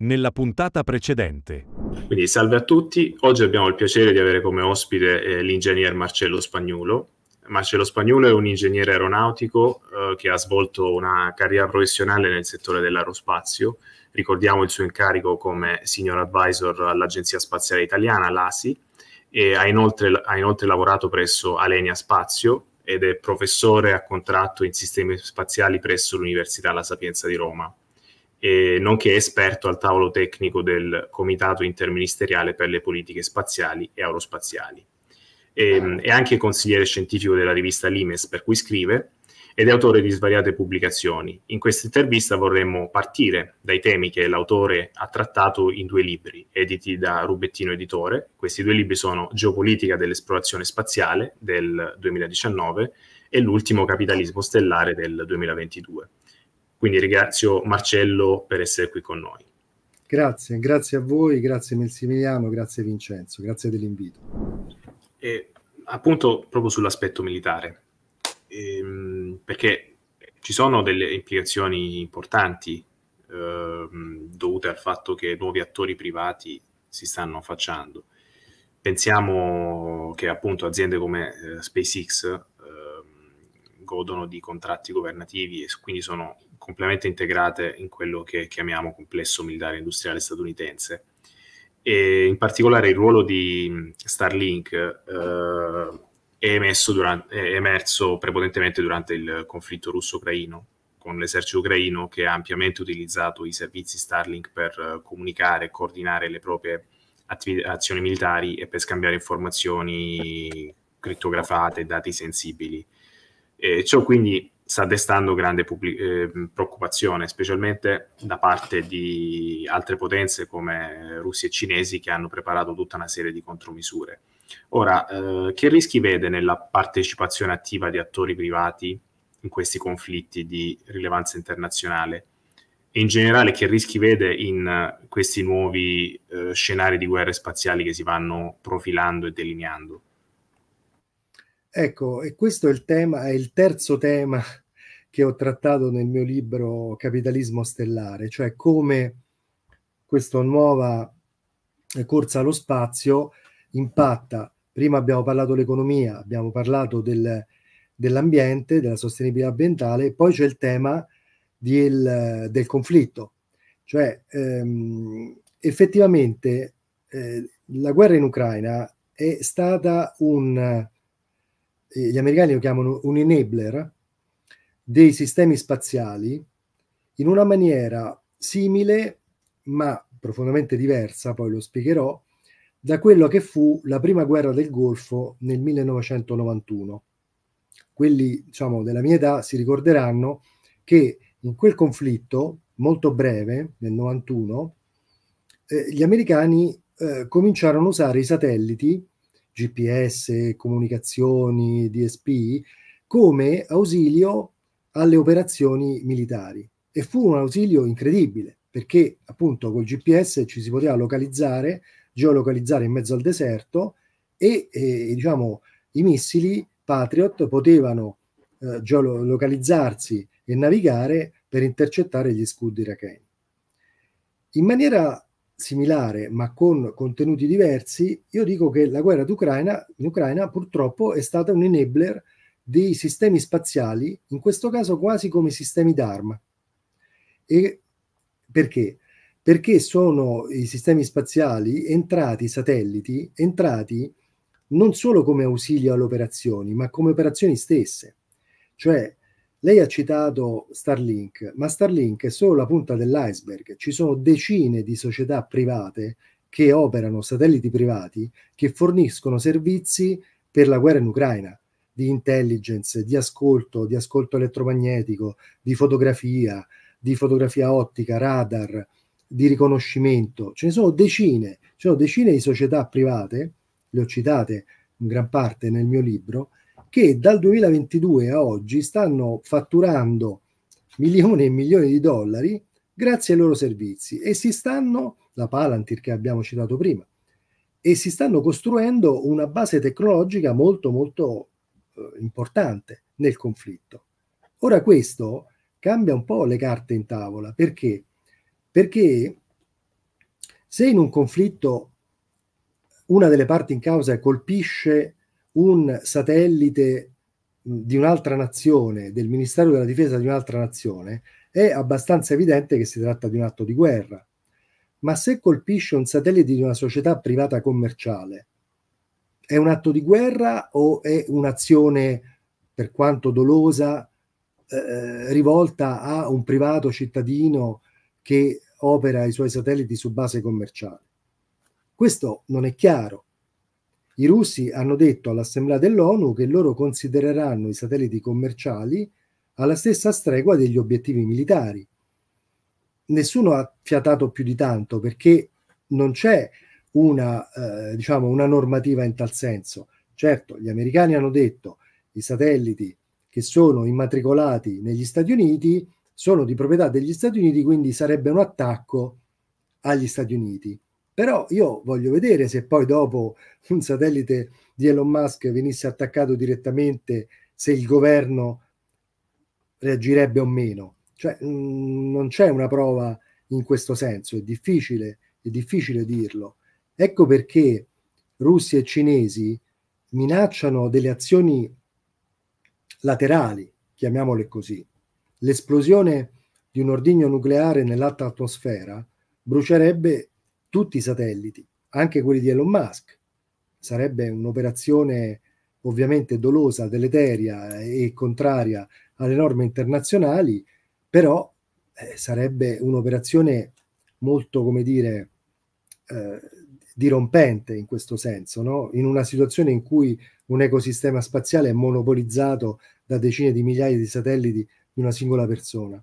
nella puntata precedente. Quindi salve a tutti, oggi abbiamo il piacere di avere come ospite eh, l'ingegner Marcello Spagnolo. Marcello Spagnolo è un ingegnere aeronautico eh, che ha svolto una carriera professionale nel settore dell'aerospazio. Ricordiamo il suo incarico come senior advisor all'Agenzia Spaziale Italiana, l'ASI, e ha inoltre, ha inoltre lavorato presso Alenia Spazio ed è professore a contratto in sistemi spaziali presso l'Università La Sapienza di Roma eh, nonché esperto al tavolo tecnico del Comitato Interministeriale per le Politiche Spaziali e Aerospaziali. E, ehm, è anche consigliere scientifico della rivista Limes, per cui scrive, ed è autore di svariate pubblicazioni. In questa intervista vorremmo partire dai temi che l'autore ha trattato in due libri, editi da Rubettino Editore. Questi due libri sono Geopolitica dell'esplorazione spaziale del 2019 e L'ultimo capitalismo stellare del 2022. Quindi ringrazio Marcello per essere qui con noi. Grazie, grazie a voi, grazie Messimiliano, grazie Vincenzo, grazie dell'invito. E, appunto proprio sull'aspetto militare, ehm, perché ci sono delle implicazioni importanti ehm, dovute al fatto che nuovi attori privati si stanno facendo. Pensiamo che appunto aziende come eh, SpaceX eh, godono di contratti governativi e quindi sono completamente integrate in quello che chiamiamo complesso militare industriale statunitense. E in particolare il ruolo di mm, Starlink eh, è, durante, è, emerso prepotentemente durante il conflitto russo-ucraino, con l'esercito ucraino che ha ampiamente utilizzato i servizi Starlink per eh, comunicare e coordinare le proprie azioni militari e per scambiare informazioni crittografate e dati sensibili. E ciò quindi sta destando grande pubblic- eh, preoccupazione, specialmente da parte di altre potenze come russi e cinesi che hanno preparato tutta una serie di contromisure. Ora, eh, che rischi vede nella partecipazione attiva di attori privati in questi conflitti di rilevanza internazionale? E in generale che rischi vede in questi nuovi eh, scenari di guerre spaziali che si vanno profilando e delineando? Ecco, e questo è il tema, è il terzo tema che ho trattato nel mio libro Capitalismo stellare, cioè come questa nuova corsa allo spazio impatta. Prima abbiamo parlato dell'economia, abbiamo parlato del, dell'ambiente, della sostenibilità ambientale, poi c'è il tema del, del conflitto. Cioè, ehm, effettivamente, eh, la guerra in Ucraina è stata un eh, gli americani lo chiamano un enabler dei sistemi spaziali in una maniera simile ma profondamente diversa, poi lo spiegherò, da quello che fu la prima guerra del Golfo nel 1991. Quelli, diciamo, della mia età si ricorderanno che in quel conflitto molto breve, nel 91, eh, gli americani eh, cominciarono a usare i satelliti GPS, comunicazioni, DSP, come ausilio alle operazioni militari. E fu un ausilio incredibile, perché appunto col GPS ci si poteva localizzare, geolocalizzare in mezzo al deserto e, e diciamo, i missili Patriot potevano eh, geolocalizzarsi e navigare per intercettare gli scudi iracheni. In maniera similare ma con contenuti diversi, io dico che la guerra d'Ucraina in Ucraina purtroppo è stata un enabler dei sistemi spaziali, in questo caso quasi come sistemi d'arma. E perché? Perché sono i sistemi spaziali entrati, i satelliti, entrati non solo come ausilio alle operazioni, ma come operazioni stesse. Cioè lei ha citato Starlink, ma Starlink è solo la punta dell'iceberg. Ci sono decine di società private che operano satelliti privati che forniscono servizi per la guerra in Ucraina, di intelligence, di ascolto, di ascolto elettromagnetico, di fotografia, di fotografia ottica, radar, di riconoscimento. Ce ne sono decine, ci sono decine di società private, le ho citate in gran parte nel mio libro, che dal 2022 a oggi stanno fatturando milioni e milioni di dollari grazie ai loro servizi e si stanno, la Palantir che abbiamo citato prima, e si stanno costruendo una base tecnologica molto molto eh, importante nel conflitto. Ora questo cambia un po' le carte in tavola, perché? Perché se in un conflitto una delle parti in causa colpisce un satellite di un'altra nazione, del Ministero della Difesa di un'altra nazione, è abbastanza evidente che si tratta di un atto di guerra. Ma se colpisce un satellite di una società privata commerciale, è un atto di guerra o è un'azione, per quanto dolosa, eh, eh rivolta a un privato cittadino che opera i suoi satelliti su base commerciale? Questo non è chiaro. I russi hanno detto all'Assemblea dell'ONU che loro considereranno i satelliti commerciali alla stessa stregua degli obiettivi militari. Nessuno ha fiatato più di tanto perché non c'è una, eh, diciamo, una normativa in tal senso. Certo, gli americani hanno detto che i satelliti che sono immatricolati negli Stati Uniti sono di proprietà degli Stati Uniti, quindi sarebbe un attacco agli Stati Uniti. Però io voglio vedere se poi dopo un satellite di Elon Musk venisse attaccato direttamente, se il governo reagirebbe o meno. Cioè, mh, mm, non c'è una prova in questo senso, è difficile, è difficile dirlo. Ecco perché russi e cinesi minacciano delle azioni laterali, chiamiamole così. L'esplosione di un ordigno nucleare nell'alta atmosfera brucierebbe tutti i satelliti, anche quelli di Elon Musk. Sarebbe un'operazione ovviamente dolosa, deleteria e contraria alle norme internazionali, però eh, sarebbe un'operazione molto, come dire, eh, dirompente in questo senso, no? in una situazione in cui un ecosistema spaziale è monopolizzato da decine di migliaia di satelliti di una singola persona.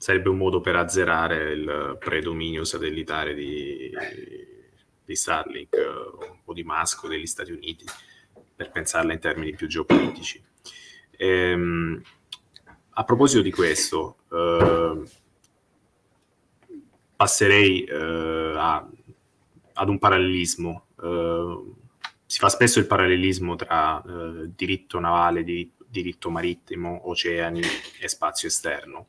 sarebbe un modo per azzerare il predominio satellitare di, di Starlink o di Masco degli Stati Uniti, per pensarla in termini più geopolitici. Ehm, a proposito di questo, eh, passerei eh, a, ad un parallelismo. Eh, si fa spesso il parallelismo tra eh, diritto navale, e diritto diritto marittimo, oceani e spazio esterno.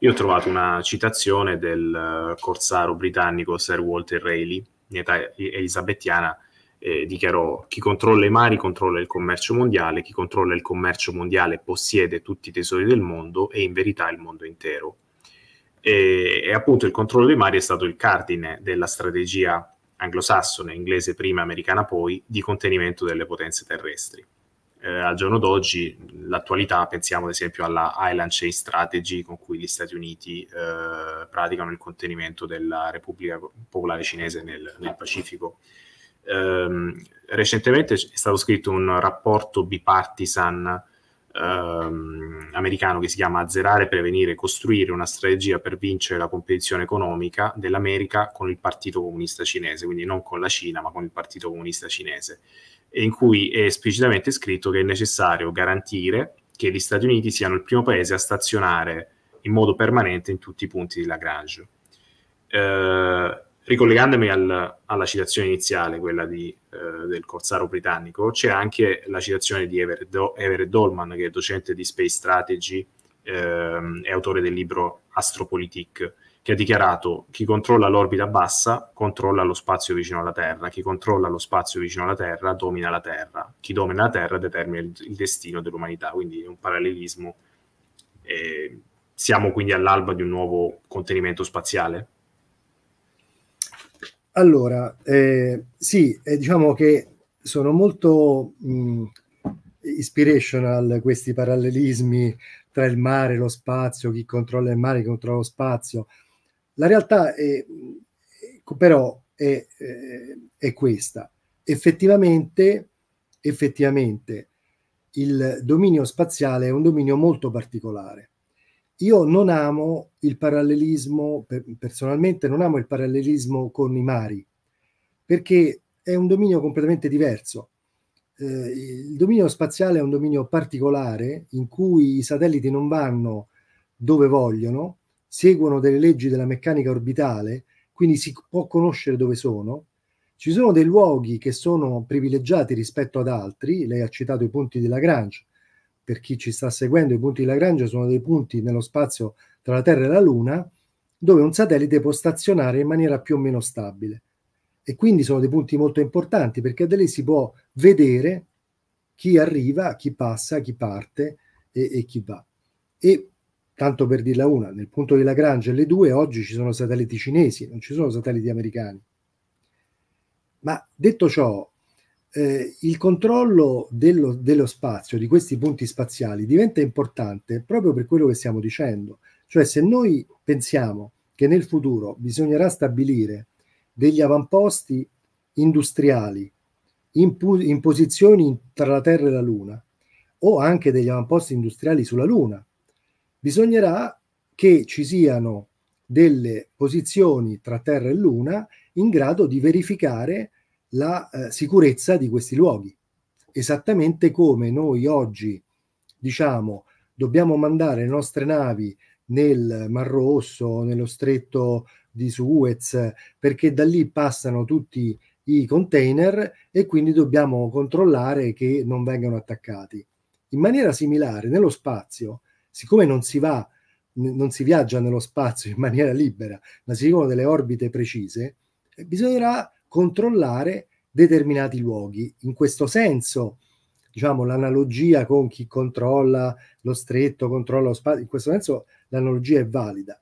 Io ho trovato una citazione del eh, corsaro britannico Sir Walter Raleigh, in età elisabettiana, eh, dichiarò chi controlla i mari controlla il commercio mondiale, chi controlla il commercio mondiale possiede tutti i tesori del mondo e in verità il mondo intero. E, e appunto il controllo dei mari è stato il cardine della strategia anglosassone, inglese prima, americana poi, di contenimento delle potenze terrestri eh, al giorno d'oggi l'attualità, pensiamo ad esempio alla Island Chain Strategy con cui gli Stati Uniti eh, praticano il contenimento della Repubblica Popolare Cinese nel, nel Pacifico. Eh, recentemente è stato scritto un rapporto bipartisan ehm, americano che si chiama Azzerare, Prevenire, Costruire una strategia per vincere la competizione economica dell'America con il Partito Comunista Cinese, quindi non con la Cina ma con il Partito Comunista Cinese in cui è esplicitamente scritto che è necessario garantire che gli Stati Uniti siano il primo paese a stazionare in modo permanente in tutti i punti di Lagrange. Eh, ricollegandomi al, alla citazione iniziale, quella di, eh, del corsaro britannico, c'è anche la citazione di Everett, Do- Everett Dolman, che è docente di Space Strategy eh, è autore del libro Astropolitik, che ha dichiarato chi controlla l'orbita bassa controlla lo spazio vicino alla Terra, chi controlla lo spazio vicino alla Terra domina la Terra, chi domina la Terra determina il, il destino dell'umanità, quindi è un parallelismo. Eh, siamo quindi all'alba di un nuovo contenimento spaziale? Allora, eh, sì, eh, diciamo che sono molto mh, mm, inspirational questi parallelismi tra il mare e lo spazio, chi controlla il mare, chi controlla lo spazio. La realtà è, però è, è questa. Effettivamente, effettivamente il dominio spaziale è un dominio molto particolare. Io non amo il parallelismo, personalmente non amo il parallelismo con i mari, perché è un dominio completamente diverso. Eh, il dominio spaziale è un dominio particolare in cui i satelliti non vanno dove vogliono, seguono delle leggi della meccanica orbitale, quindi si può conoscere dove sono. Ci sono dei luoghi che sono privilegiati rispetto ad altri, lei ha citato i punti di Lagrange, per chi ci sta seguendo, i punti di Lagrange sono dei punti nello spazio tra la Terra e la Luna dove un satellite può stazionare in maniera più o meno stabile. E quindi sono dei punti molto importanti perché da lì si può vedere chi arriva, chi passa, chi parte e, e chi va. E Tanto per dirla una, nel punto di Lagrange le due oggi ci sono satelliti cinesi, non ci sono satelliti americani. Ma detto ciò, eh, il controllo dello, dello, spazio, di questi punti spaziali, diventa importante proprio per quello che stiamo dicendo. Cioè, se noi pensiamo che nel futuro bisognerà stabilire degli avamposti industriali in, pu- in posizioni tra la Terra e la Luna, o anche degli avamposti industriali sulla Luna, bisognerà che ci siano delle posizioni tra Terra e Luna in grado di verificare la eh, sicurezza di questi luoghi. Esattamente come noi oggi diciamo dobbiamo mandare le nostre navi nel Mar Rosso, nello stretto di Suez, perché da lì passano tutti i container e quindi dobbiamo controllare che non vengano attaccati. In maniera similare, nello spazio, siccome non si va, non si viaggia nello spazio in maniera libera, ma si vivono delle orbite precise, eh, bisognerà controllare determinati luoghi. In questo senso, diciamo, l'analogia con chi controlla lo stretto, controlla lo spazio, in questo senso l'analogia è valida.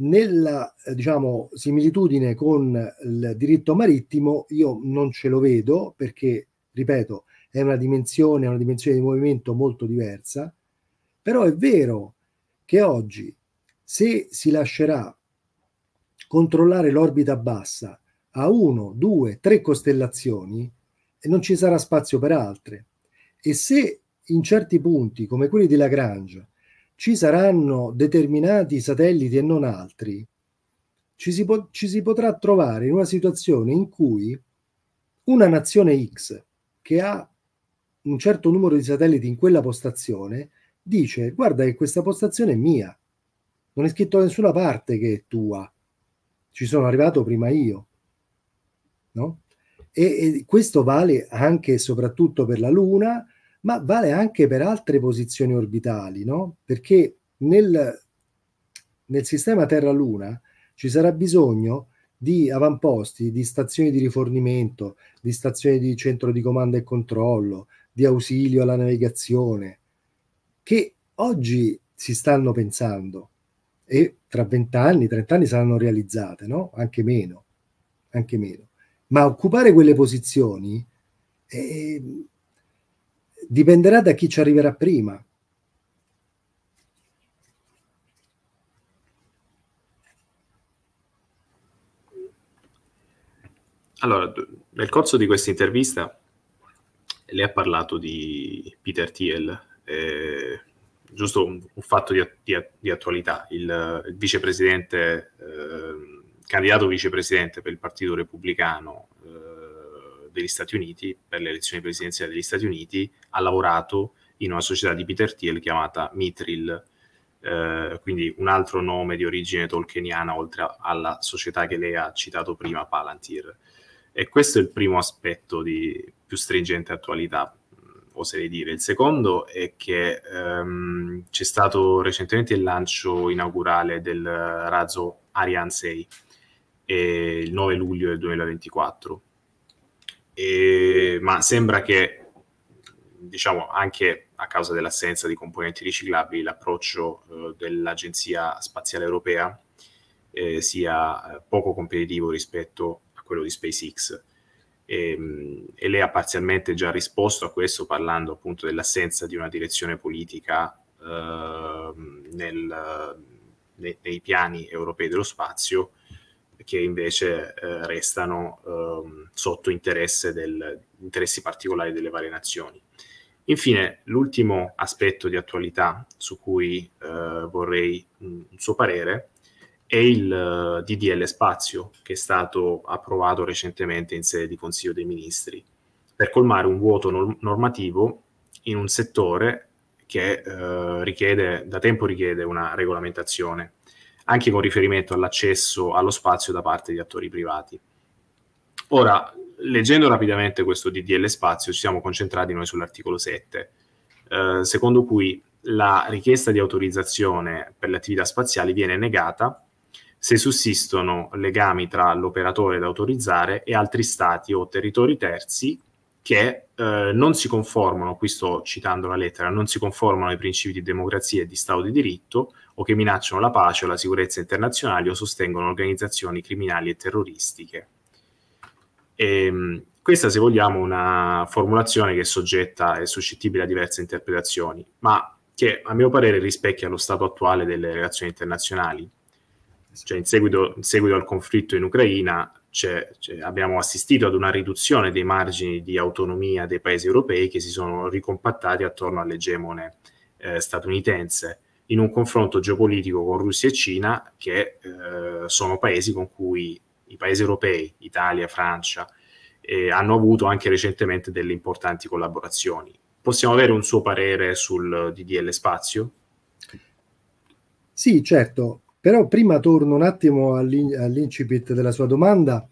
Nella eh, diciamo, similitudine con il diritto marittimo io non ce lo vedo perché, ripeto, è una dimensione, una dimensione di movimento molto diversa però è vero che oggi se si lascerà controllare l'orbita bassa a uno, due, tre costellazioni, eh, non ci sarà spazio per altre. E se in certi punti, come quelli di Lagrange, ci saranno determinati satelliti e non altri, ci si, po- ci si potrà trovare in una situazione in cui una nazione X che ha un certo numero di satelliti in quella postazione dice guarda che questa postazione è mia, non è scritto da nessuna parte che è tua, ci sono arrivato prima io. No? E, e questo vale anche e soprattutto per la Luna, ma vale anche per altre posizioni orbitali, no? perché nel, nel sistema Terra-Luna ci sarà bisogno di avamposti, di stazioni di rifornimento, di stazioni di centro di comando e controllo, di ausilio alla navigazione, che oggi si stanno pensando e tra vent'anni, trent'anni saranno realizzate, no? Anche meno, anche meno. Ma occupare quelle posizioni eh, dipenderà da chi ci arriverà prima. Allora, nel corso di questa intervista lei ha parlato di Peter Thiel, eh, giusto un, un fatto di, di, di, attualità, il, il vicepresidente, eh, candidato vicepresidente per il Partito Repubblicano eh, degli Stati Uniti, per le elezioni presidenziali degli Stati Uniti, ha lavorato in una società di Peter Thiel chiamata Mitril, eh, quindi un altro nome di origine tolkieniana oltre a, alla società che lei ha citato prima, Palantir. E questo è il primo aspetto di più stringente attualità oserei dire. Il secondo è che ehm, c'è stato recentemente il lancio inaugurale del razzo Ariane 6 eh, il 9 luglio del 2024. E, ma sembra che, diciamo, anche a causa dell'assenza di componenti riciclabili, l'approccio eh, dell'Agenzia Spaziale Europea eh, sia eh, poco competitivo rispetto a quello di SpaceX e, ehm, e, lei ha parzialmente già risposto a questo parlando appunto dell'assenza di una direzione politica eh, nel, nei, nei, piani europei dello spazio che invece eh, restano eh, sotto interesse del, interessi particolari delle varie nazioni. Infine, l'ultimo aspetto di attualità su cui eh, vorrei un suo parere e il eh, DDL Spazio che è stato approvato recentemente in sede di Consiglio dei Ministri per colmare un vuoto normativo in un settore che eh, richiede, da tempo richiede una regolamentazione, anche con riferimento all'accesso allo spazio da parte di attori privati. Ora, leggendo rapidamente questo DDL Spazio, ci siamo concentrati noi sull'articolo 7, eh, secondo cui la richiesta di autorizzazione per le attività spaziali viene negata se sussistono legami tra l'operatore da autorizzare e altri stati o territori terzi che eh, non si conformano, qui sto citando la lettera, non si conformano ai principi di democrazia e di Stato di diritto o che minacciano la pace o la sicurezza internazionale o sostengono organizzazioni criminali e terroristiche. E, ehm, questa, se vogliamo, è una formulazione che è soggetta e suscettibile a diverse interpretazioni, ma che a mio parere rispecchia lo stato attuale delle relazioni internazionali cioè in seguito, in seguito al conflitto in Ucraina cioè, cioè, abbiamo assistito ad una riduzione dei margini di autonomia dei paesi europei che si sono ricompattati attorno all'egemone eh, statunitense in un confronto geopolitico con Russia e Cina che eh, sono paesi con cui i paesi europei, Italia, Francia, eh, hanno avuto anche recentemente delle importanti collaborazioni. Possiamo avere un suo parere sul DDL Spazio? Sì, certo. Però prima torno un attimo all'incipit della sua domanda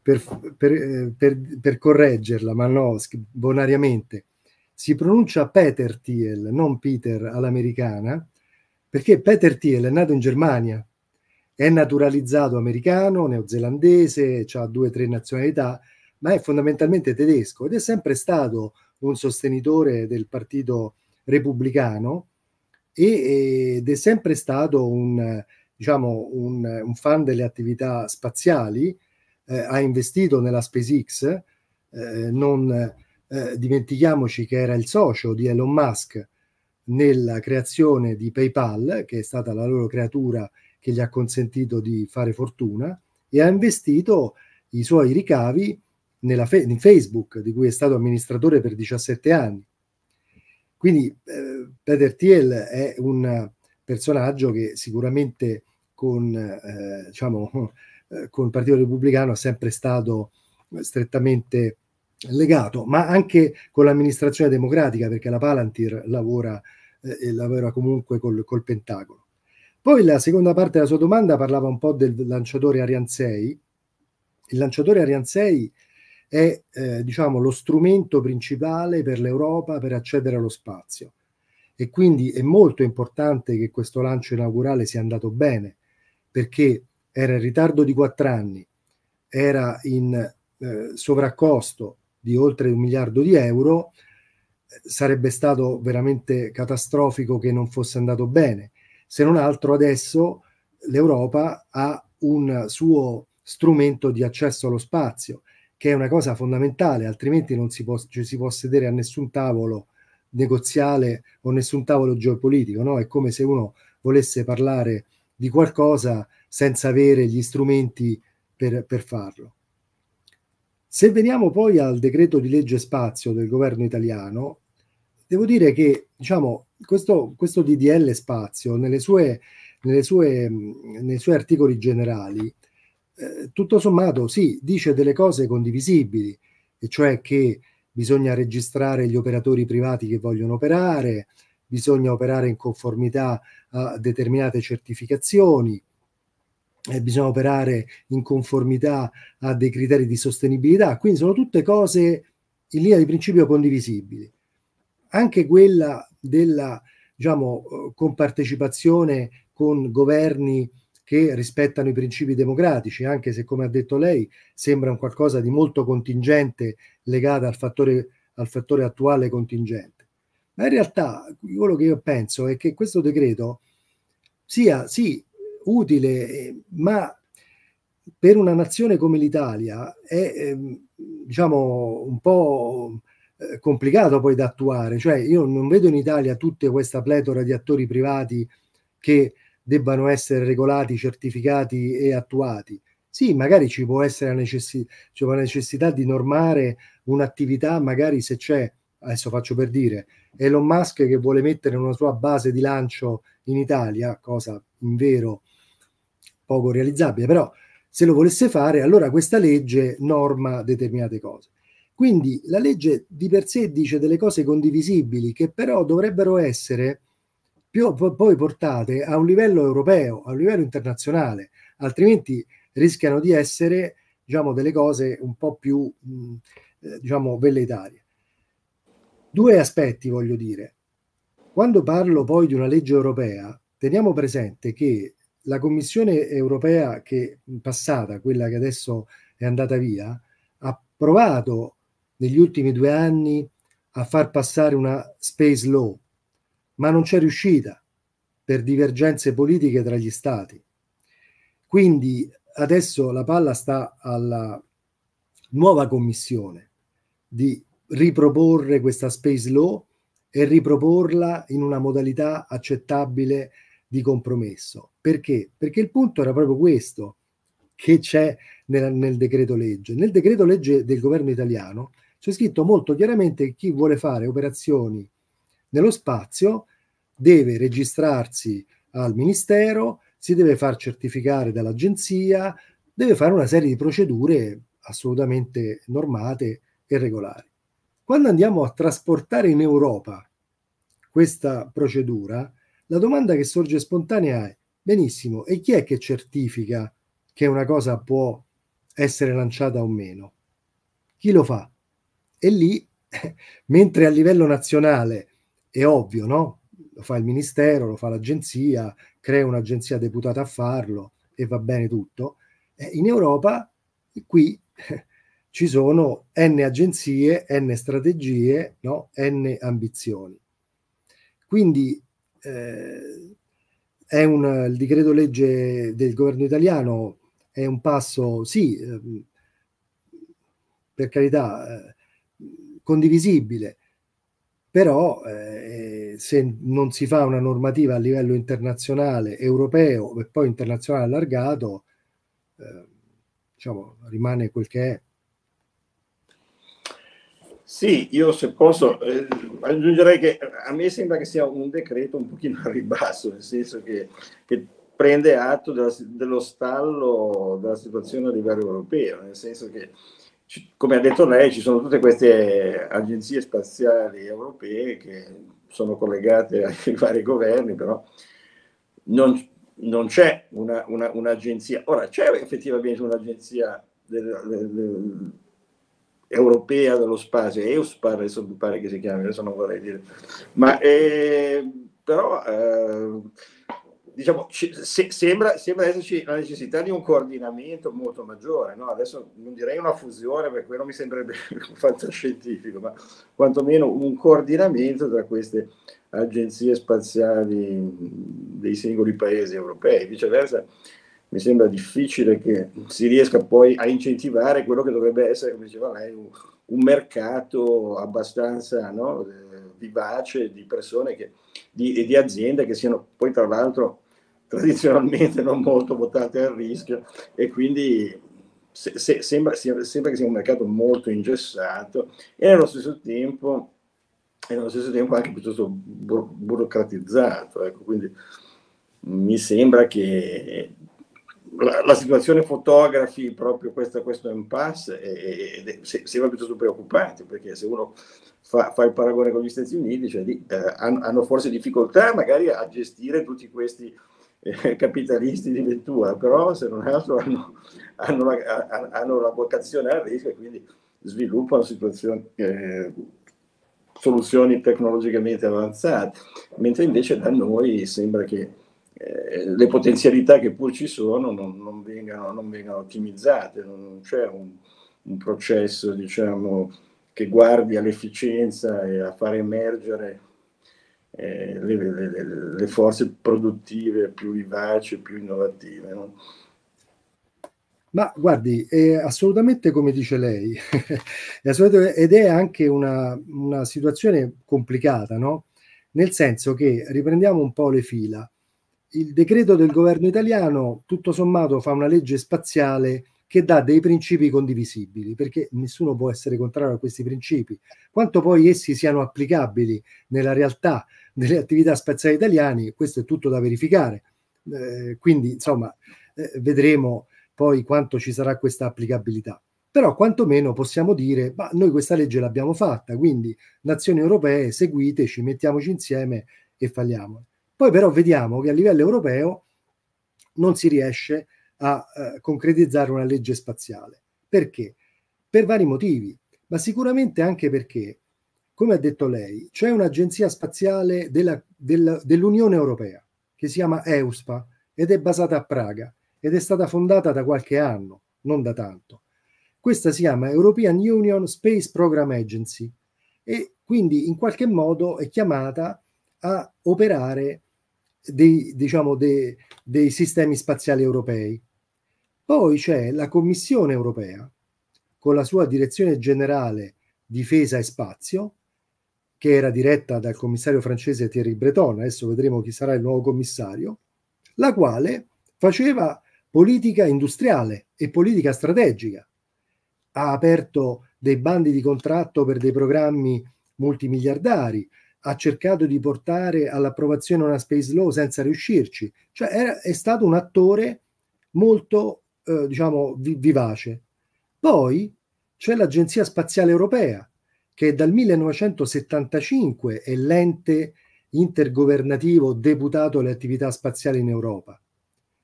per, per, eh, per, per correggerla, ma no, bonariamente. Si pronuncia Peter Thiel, non Peter all'americana, perché Peter Thiel è nato in Germania, è naturalizzato americano, neozelandese, ha due o tre nazionalità, ma è fondamentalmente tedesco ed è sempre stato un sostenitore del partito repubblicano e, ed è sempre stato un, diciamo, un, un fan delle attività spaziali, eh, ha investito nella SpaceX, eh, non eh, dimentichiamoci che era il socio di Elon Musk nella creazione di PayPal, che è stata la loro creatura che gli ha consentito di fare fortuna, e ha investito i suoi ricavi nella fe- in Facebook, di cui è stato amministratore per 17 anni. Quindi eh, Peter Thiel è un personaggio che sicuramente con, eh, diciamo, eh, con il Partito Repubblicano è sempre stato strettamente legato, ma anche con l'amministrazione democratica, perché la Palantir lavora, eh, lavora comunque col, col, Pentagono. Poi la seconda parte della sua domanda parlava un po' del lanciatore Ariane 6. Il lanciatore Ariane 6 è eh, diciamo, lo strumento principale per l'Europa per accedere allo spazio e quindi è molto importante che questo lancio inaugurale sia andato bene perché era in ritardo di quattro anni, era in eh, sovraccosto di oltre un miliardo di euro, sarebbe stato veramente catastrofico che non fosse andato bene. Se non altro adesso l'Europa ha un suo strumento di accesso allo spazio che è una cosa fondamentale, altrimenti non si può, ci si può sedere a nessun tavolo negoziale o nessun tavolo geopolitico, no? È come se uno volesse parlare di qualcosa senza avere gli strumenti per, per farlo. Se veniamo poi al decreto di legge spazio del governo italiano, devo dire che diciamo, questo, questo DDL spazio nelle sue, nelle sue, nei suoi articoli generali eh, tutto sommato sì, dice delle cose condivisibili, e cioè che bisogna registrare gli operatori privati che vogliono operare, bisogna operare in conformità a determinate certificazioni, eh, bisogna operare in conformità a dei criteri di sostenibilità, quindi sono tutte cose in linea di principio condivisibili. Anche quella della diciamo, eh, compartecipazione con governi che rispettano i principi democratici, anche se, come ha detto lei, sembra un qualcosa di molto contingente legato al fattore, al fattore attuale contingente. Ma in realtà quello che io penso è che questo decreto sia sì utile, ma per una nazione come l'Italia è ehm, diciamo un po' eh, complicato poi da attuare, cioè io non vedo in Italia tutta questa pletora di attori privati che debbano essere regolati, certificati e attuati. Sì, magari ci può essere la necessi- cioè necessità di normare un'attività, magari se c'è, adesso faccio per dire, Elon Musk che vuole mettere una sua base di lancio in Italia, cosa in vero poco realizzabile, però se lo volesse fare, allora questa legge norma determinate cose. Quindi la legge di per sé dice delle cose condivisibili che però dovrebbero essere più poi portate a un livello europeo, a un livello internazionale, altrimenti rischiano di essere diciamo, delle cose un po' più mh, eh, diciamo, velleitarie. Due aspetti voglio dire. Quando parlo poi di una legge europea, teniamo presente che la Commissione europea che in passata, quella che adesso è andata via, ha provato negli ultimi due anni a far passare una space law, ma non c'è riuscita per divergenze politiche tra gli stati. Quindi adesso la palla sta alla nuova commissione di riproporre questa space law e riproporla in una modalità accettabile di compromesso. Perché? Perché il punto era proprio questo che c'è nel, nel decreto legge. Nel decreto legge del governo italiano c'è scritto molto chiaramente che chi vuole fare operazioni nello spazio deve registrarsi al ministero, si deve far certificare dall'agenzia, deve fare una serie di procedure assolutamente normate e regolari. Quando andiamo a trasportare in Europa questa procedura, la domanda che sorge spontanea è, benissimo, e chi è che certifica che una cosa può essere lanciata o meno? Chi lo fa? E lì, mentre a livello nazionale è ovvio, no? lo fa il ministero, lo fa l'agenzia, crea un'agenzia deputata a farlo e va bene tutto. Eh, in Europa qui ci sono n agenzie, n strategie, no? n ambizioni. Quindi eh, è un, il decreto legge del governo italiano è un passo, sì, ehm, per carità, eh, condivisibile, però eh, se non si fa una normativa a livello internazionale, europeo e poi internazionale allargato, eh, diciamo, rimane quel che è. Sì, io se posso eh, aggiungerei che a me sembra che sia un decreto un pochino a ribasso, nel senso che, che prende atto della, dello stallo della situazione a livello europeo, nel senso che come ha detto lei, ci sono tutte queste agenzie spaziali europee che sono collegate ai vari governi, però non, non c'è una, una, un'agenzia. Ora c'è effettivamente un'agenzia del, del, del, europea dello spazio, EUSPAR adesso mi pare che si chiami, adesso non vorrei dire, ma eh, però eh, diciamo, se, sembra, sembra, esserci la necessità di un coordinamento molto maggiore. No? Adesso non direi una fusione, perché quello mi sembrerebbe fantascientifico, ma quantomeno un coordinamento tra queste agenzie spaziali dei singoli paesi europei. Viceversa, mi sembra difficile che si riesca poi a incentivare quello che dovrebbe essere, come diceva lei, un, un mercato abbastanza no, eh, vivace di persone che, di, e di aziende che siano poi tra l'altro tradizionalmente non molto votate al rischio e quindi se, se, sembra, sembra, che sia un mercato molto ingessato e nello stesso tempo, nello stesso tempo anche piuttosto buro, burocratizzato. Ecco, quindi mi sembra che la, la, situazione fotografi proprio questa, questo impasse ed è, sembra piuttosto preoccupante perché se uno fa, fa il paragone con gli Stati Uniti cioè, eh, hanno, hanno forse difficoltà magari a gestire tutti questi eh, capitalisti di lettura, però se non altro hanno, hanno, la, hanno la, vocazione al rischio e quindi sviluppano eh, soluzioni tecnologicamente avanzate, mentre invece da noi sembra che eh, le potenzialità che pur ci sono non, non, vengano, non vengano, ottimizzate, non c'è un, un processo diciamo, che guardi all'efficienza e a far emergere eh, le, le, le, forze produttive più vivaci, più innovative. No? Ma guardi, è assolutamente come dice lei, è ed è anche una, una situazione complicata, no? nel senso che riprendiamo un po' le fila. Il decreto del governo italiano, tutto sommato, fa una legge spaziale che dà dei principi condivisibili, perché nessuno può essere contrario a questi principi. Quanto poi essi siano applicabili nella realtà delle attività spaziali italiane, questo è tutto da verificare. Eh, quindi, insomma, eh, vedremo poi quanto ci sarà questa applicabilità. Però quantomeno possiamo dire, ma noi questa legge l'abbiamo fatta, quindi nazioni europee seguiteci, mettiamoci insieme e falliamo. Poi però vediamo che a livello europeo non si riesce a eh, concretizzare una legge spaziale. Perché? Per vari motivi, ma sicuramente anche perché come ha detto lei, c'è un'agenzia spaziale della, della, dell'Unione Europea che si chiama EUSPA ed è basata a Praga ed è stata fondata da qualche anno, non da tanto. Questa si chiama European Union Space Program Agency e quindi in qualche modo è chiamata a operare dei, diciamo, dei, dei sistemi spaziali europei. Poi c'è la Commissione europea con la sua direzione generale difesa e spazio, che era diretta dal commissario francese Thierry Breton, adesso vedremo chi sarà il nuovo commissario, la quale faceva politica industriale e politica strategica. Ha aperto dei bandi di contratto per dei programmi multimiliardari, ha cercato di portare all'approvazione una space law senza riuscirci, cioè era, è stato un attore molto, eh, diciamo, vi- vivace. Poi c'è l'Agenzia Spaziale Europea, che dal 1975 è l'ente intergovernativo deputato alle attività spaziali in Europa.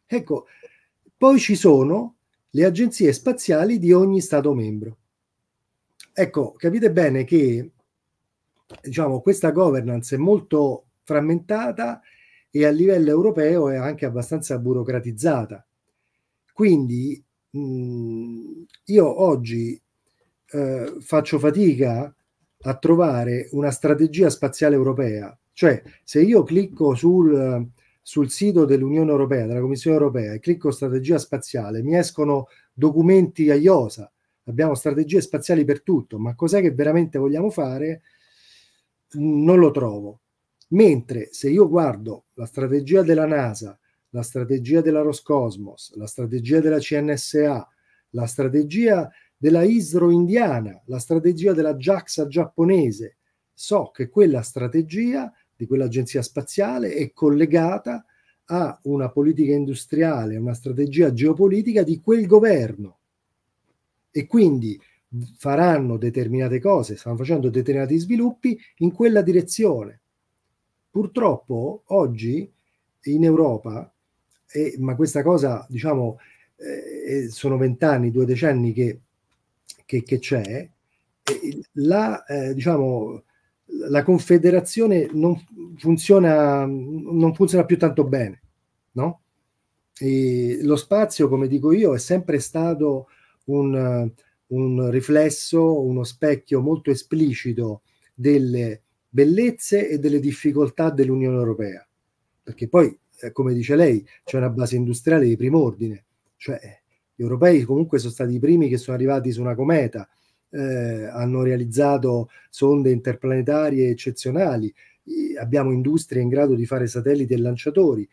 Ecco, poi ci sono le agenzie spaziali di ogni Stato membro. Ecco, capite bene che diciamo, questa governance è molto frammentata e a livello europeo è anche abbastanza burocratizzata. Quindi mh, io oggi eh, faccio fatica a trovare una strategia spaziale europea. Cioè, se io clicco sul, sul sito dell'Unione Europea, della Commissione Europea, e clicco strategia spaziale, mi escono documenti a IOSA, abbiamo strategie spaziali per tutto, ma cos'è che veramente vogliamo fare? Non lo trovo. Mentre se io guardo la strategia della NASA, la strategia della Roscosmos, la strategia della CNSA, la strategia della ISRO indiana, la strategia della JAXA giapponese. So che quella strategia di quell'agenzia spaziale è collegata a una politica industriale, una strategia geopolitica di quel governo. E quindi faranno determinate cose, stanno facendo determinati sviluppi in quella direzione. Purtroppo oggi in Europa, eh, ma questa cosa diciamo eh, eh, sono vent'anni, due decenni che che, che c'è, la, eh, diciamo, la confederazione non funziona, non funziona più tanto bene, no? E lo spazio, come dico io, è sempre stato un, un riflesso, uno specchio molto esplicito delle bellezze e delle difficoltà dell'Unione Europea, perché poi, eh, come dice lei, c'è una base industriale di prim'ordine, cioè gli europei comunque sono stati i primi che sono arrivati su una cometa, eh, hanno realizzato sonde interplanetarie eccezionali, abbiamo industrie in grado di fare satelliti e lanciatori.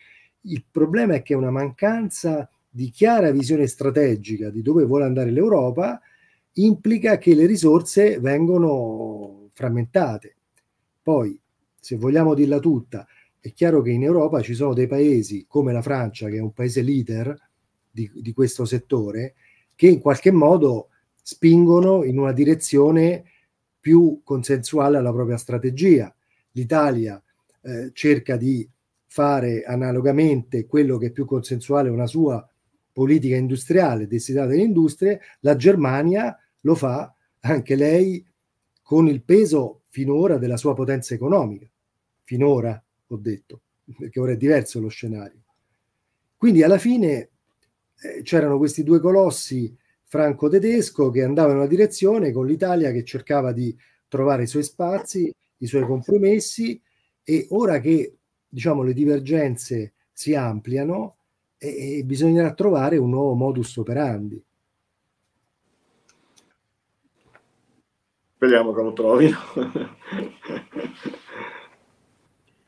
Il problema è che una mancanza di chiara visione strategica di dove vuole andare l'Europa implica che le risorse vengono frammentate. Poi, se vogliamo dirla tutta, è chiaro che in Europa ci sono dei paesi come la Francia, che è un paese leader, di, di questo settore che in qualche modo spingono in una direzione più consensuale alla propria strategia. L'Italia eh, cerca di fare analogamente quello che è più consensuale una sua politica industriale destinata alle industrie, la Germania lo fa anche lei con il peso finora della sua potenza economica. Finora, ho detto, perché ora è diverso lo scenario. Quindi alla fine eh, c'erano questi due colossi franco-tedesco che andavano in una direzione con l'Italia che cercava di trovare i suoi spazi, i suoi compromessi e ora che diciamo, le divergenze si ampliano e, eh, e eh, bisognerà trovare un nuovo modus operandi. Speriamo che lo trovino.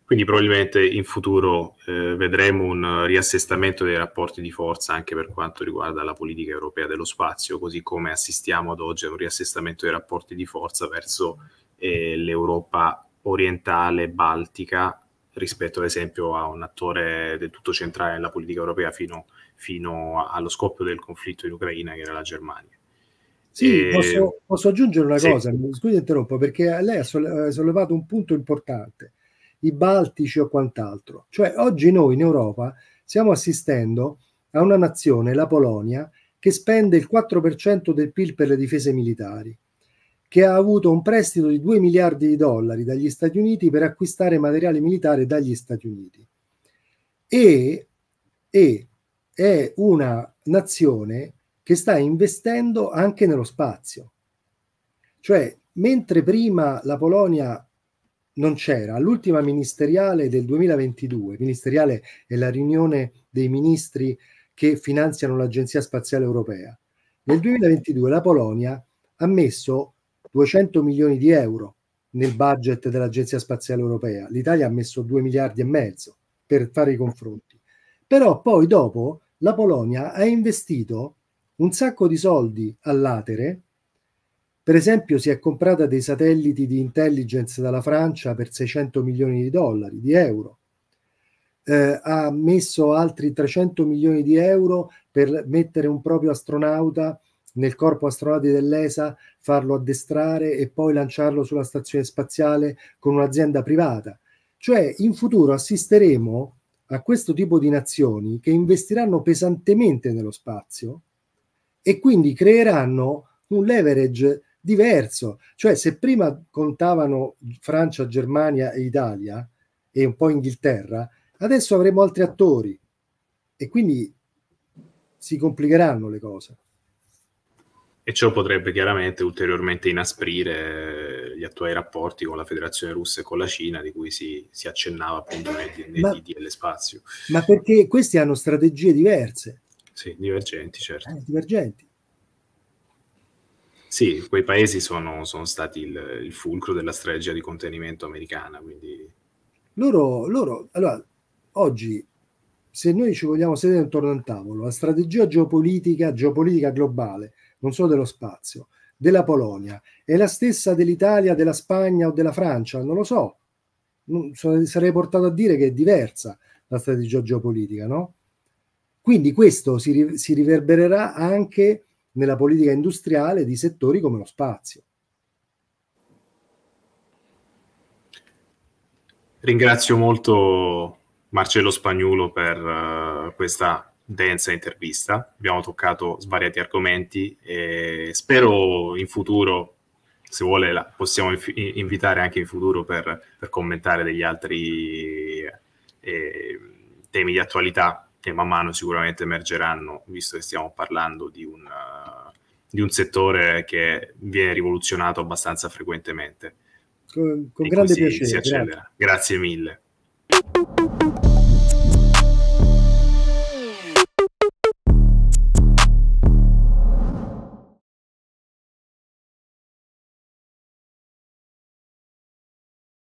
Quindi probabilmente in futuro eh, vedremo un riassestamento dei rapporti di forza anche per quanto riguarda la politica europea dello spazio, così come assistiamo ad oggi a un riassestamento dei rapporti di forza verso eh, l'Europa orientale, baltica, rispetto ad esempio a un attore del tutto centrale nella politica europea fino, fino allo scoppio del conflitto in Ucraina, che era la Germania. Sì, posso, posso, aggiungere una sì. cosa, mi scusi interrompo, perché lei ha sollevato un punto importante i baltici o quant'altro. Cioè oggi noi in Europa stiamo assistendo a una nazione, la Polonia, che spende il 4% del PIL per le difese militari, che ha avuto un prestito di 2 miliardi di dollari dagli Stati Uniti per acquistare materiale militare dagli Stati Uniti. E, e è una nazione che sta investendo anche nello spazio. Cioè, mentre prima la Polonia non c'era. L'ultima ministeriale del 2022, ministeriale è la riunione dei ministri che finanziano l'Agenzia Spaziale Europea. Nel 2022 la Polonia ha messo 200 milioni di euro nel budget dell'Agenzia Spaziale Europea. L'Italia ha messo 2 miliardi e mezzo per fare i confronti. Però poi dopo la Polonia ha investito un sacco di soldi all'atere per esempio si è comprata dei satelliti di intelligence dalla Francia per 600 milioni di dollari, di euro. Eh, ha messo altri 300 milioni di euro per mettere un proprio astronauta nel corpo astronauti dell'ESA, farlo addestrare e poi lanciarlo sulla stazione spaziale con un'azienda privata. Cioè, in futuro assisteremo a questo tipo di nazioni che investiranno pesantemente nello spazio e quindi creeranno un leverage diverso. Cioè, se prima contavano Francia, Germania e Italia e un po' Inghilterra, adesso avremo altri attori e quindi si complicheranno le cose. E ciò potrebbe chiaramente ulteriormente inasprire eh, gli attuali rapporti con la Federazione Russa e con la Cina, di cui si, si accennava appunto nei, ma, DDL Spazio. Ma perché questi hanno strategie diverse. Sì, divergenti, certo. Eh, divergenti. Sì, quei paesi sono, sono stati il, il, fulcro della strategia di contenimento americana. Quindi... Loro, loro, allora, oggi, se noi ci vogliamo sedere intorno al tavolo, la strategia geopolitica, geopolitica globale, non solo dello spazio, della Polonia, è la stessa dell'Italia, della Spagna o della Francia, non lo so, non, sarei portato a dire che è diversa la strategia geopolitica, no? Quindi questo si, si riverbererà anche nella politica industriale di settori come lo spazio. Ringrazio molto Marcello Spagnolo per uh, questa densa intervista. Abbiamo toccato svariati argomenti e spero in futuro, se vuole, la possiamo invitare anche in futuro per, per commentare degli altri eh, temi di attualità che man mano sicuramente emergeranno, visto che stiamo parlando di un di un settore che viene rivoluzionato abbastanza frequentemente. Con, con grande piacere. Si grazie. grazie mille.